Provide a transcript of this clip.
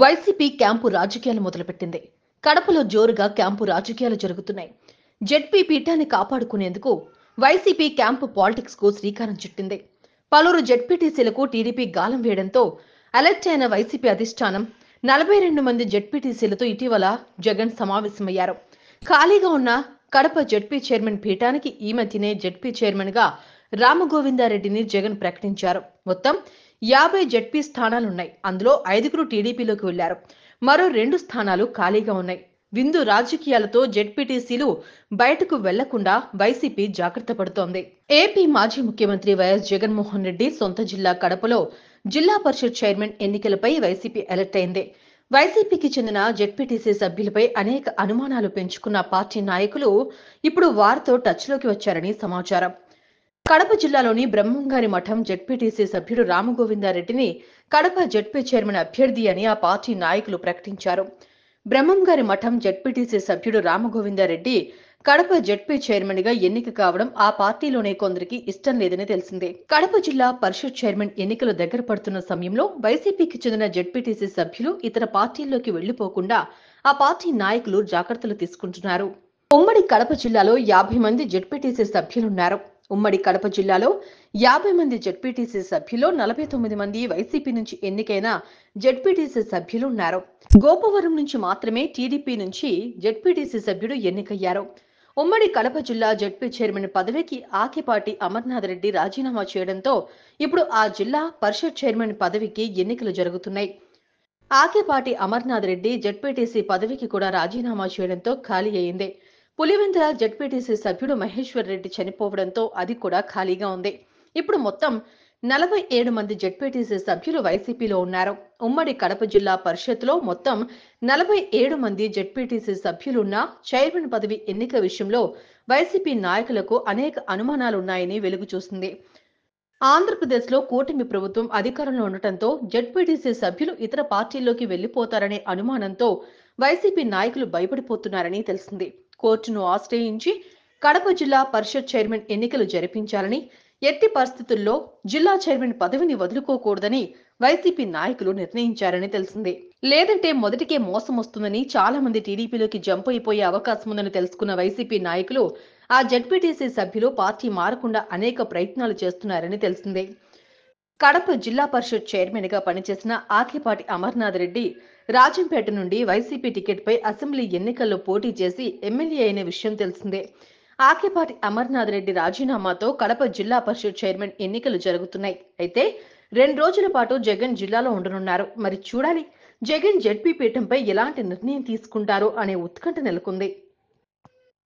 YCP camp రాజకీయాలు మొదలుపెట్టింది కడపలో జోరుగా క్యాంపు రాజకీయాలు జరుగుతున్నాయి జెడ్పీ పీఠాన్ని కాపాడుకునేందుకు వైసీపీ క్యాంపు పాలిటిక్స్ కు శ్రీకారం చుట్టింది పలువురు జెడ్పీటీసీలకు టీడీపీ గాలం వేయడంతో అలర్ట్ అయిన వైసీపీ అధిష్టానం నలభై రెండు మంది జెడ్పీటీసీలతో ఇటీవల జగన్ సమావేశమయ్యారు ఖాళీగా ఉన్న కడప జెడ్పీ చైర్మన్ పీఠానికి ఈ మధ్యనే జెడ్పీ గా రామగోవిందారెడ్డిని జగన్ ప్రకటించారు మొత్తం యాభై జడ్పీ స్థానాలున్నాయి అందులో ఐదుగురు టీడీపీలోకి వెళ్లారు మరో రెండు స్థానాలు ఖాళీగా ఉన్నాయి విందు రాజకీయాలతో జెడ్పీటీసీలు బయటకు వెళ్లకుండా వైసీపీ జాగ్రత్త పడుతోంది ఏపీ మాజీ ముఖ్యమంత్రి వైఎస్ జగన్మోహన్ రెడ్డి సొంత జిల్లా కడపలో జిల్లా పరిషత్ చైర్మన్ ఎన్నికలపై వైసీపీ అలర్ట్ అయింది వైసీపీకి చెందిన జెడ్పీటీసీ సభ్యులపై అనేక అనుమానాలు పెంచుకున్న పార్టీ నాయకులు ఇప్పుడు వారితో టచ్లోకి వచ్చారని సమాచారం కడప జిల్లాలోని బ్రహ్మంగారి మఠం జెడ్పీటీసీ సభ్యుడు రామగోవిందారెడ్డిని కడప జెడ్పీ చైర్మన్ అభ్యర్థి అని ఆ పార్టీ నాయకులు ప్రకటించారు బ్రహ్మంగారి మఠం జెడ్పీటీసీ సభ్యుడు రామగోవిందారెడ్డి కడప జెడ్పీ చైర్మన్ గా ఎన్నిక కావడం ఆ పార్టీలోనే కొందరికి ఇష్టం లేదని తెలిసిందే కడప జిల్లా పరిషత్ చైర్మన్ ఎన్నికలు దగ్గర పడుతున్న సమయంలో వైసీపీకి చెందిన జెడ్పీటీసీ సభ్యులు ఇతర పార్టీల్లోకి వెళ్లిపోకుండా ఆ పార్టీ నాయకులు జాగ్రత్తలు తీసుకుంటున్నారు ఉమ్మడి కడప జిల్లాలో యాభై మంది జెడ్పీటీసీ సభ్యులున్నారు ఉమ్మడి కడప జిల్లాలో యాభై మంది జడ్పీటీసీ సభ్యులు నలభై తొమ్మిది మంది వైసీపీ నుంచి ఎన్నికైన జడ్పీటీసీ సభ్యులు ఉన్నారు గోపవరం నుంచి మాత్రమే టీడీపీ నుంచి జడ్పీటీసీ సభ్యుడు ఎన్నికయ్యారు ఉమ్మడి కడప జిల్లా జడ్పీ చైర్మన్ పదవికి ఆకిపాటి అమర్నాథ్ రెడ్డి రాజీనామా చేయడంతో ఇప్పుడు ఆ జిల్లా పరిషత్ చైర్మన్ పదవికి ఎన్నికలు జరుగుతున్నాయి ఆకేపాటి అమర్నాథ్ రెడ్డి జడ్పీటీసీ పదవికి కూడా రాజీనామా చేయడంతో ఖాళీ అయింది పులివెందుల జడ్పీటీసీ సభ్యుడు మహేశ్వర్ రెడ్డి చనిపోవడంతో అది కూడా ఖాళీగా ఉంది ఇప్పుడు మొత్తం నలభై ఏడు మంది జడ్పీటీసీ సభ్యులు వైసీపీలో ఉన్నారు ఉమ్మడి కడప జిల్లా పరిషత్లో మొత్తం నలభై ఏడు మంది జడ్పీటీసీ సభ్యులున్న చైర్మన్ పదవి ఎన్నిక విషయంలో వైసీపీ నాయకులకు అనేక అనుమానాలున్నాయని వెలుగు చూసింది ఆంధ్రప్రదేశ్లో కూటమి ప్రభుత్వం అధికారంలో ఉండటంతో జడ్పీటీసీ సభ్యులు ఇతర పార్టీల్లోకి వెళ్లిపోతారనే అనుమానంతో వైసీపీ నాయకులు భయపడిపోతున్నారని తెలిసింది కోర్టును ఆశ్రయించి కడప జిల్లా పరిషత్ చైర్మన్ ఎన్నికలు జరిపించాలని ఎట్టి పరిస్థితుల్లో జిల్లా చైర్మన్ పదవిని వదులుకోకూడదని వైసీపీ నాయకులు నిర్ణయించారని తెలిసింది లేదంటే మొదటికే మోసం వస్తుందని చాలా మంది టీడీపీలోకి జంప్ అయిపోయే అవకాశం ఉందని తెలుసుకున్న వైసీపీ నాయకులు ఆ జడ్పీటీసీ సభ్యులు పార్టీ మారకుండా అనేక ప్రయత్నాలు చేస్తున్నారని తెలిసిందే కడప జిల్లా పరిషత్ చైర్మన్ గా పనిచేసిన ఆకిపాటి అమర్నాథ్ రెడ్డి రాజంపేట నుండి వైసీపీ టికెట్పై అసెంబ్లీ ఎన్నికల్లో పోటీ చేసి ఎమ్మెల్యే అయిన విషయం తెలిసిందే ఆకేపాటి అమర్నాథ్ రెడ్డి రాజీనామాతో కడప జిల్లా పరిషత్ చైర్మన్ ఎన్నికలు జరుగుతున్నాయి అయితే రెండు రోజుల పాటు జగన్ జిల్లాలో ఉండనున్నారు మరి చూడాలి జగన్ జడ్పీ పీఠంపై ఎలాంటి నిర్ణయం తీసుకుంటారో అనే ఉత్కంఠ నెలకొంది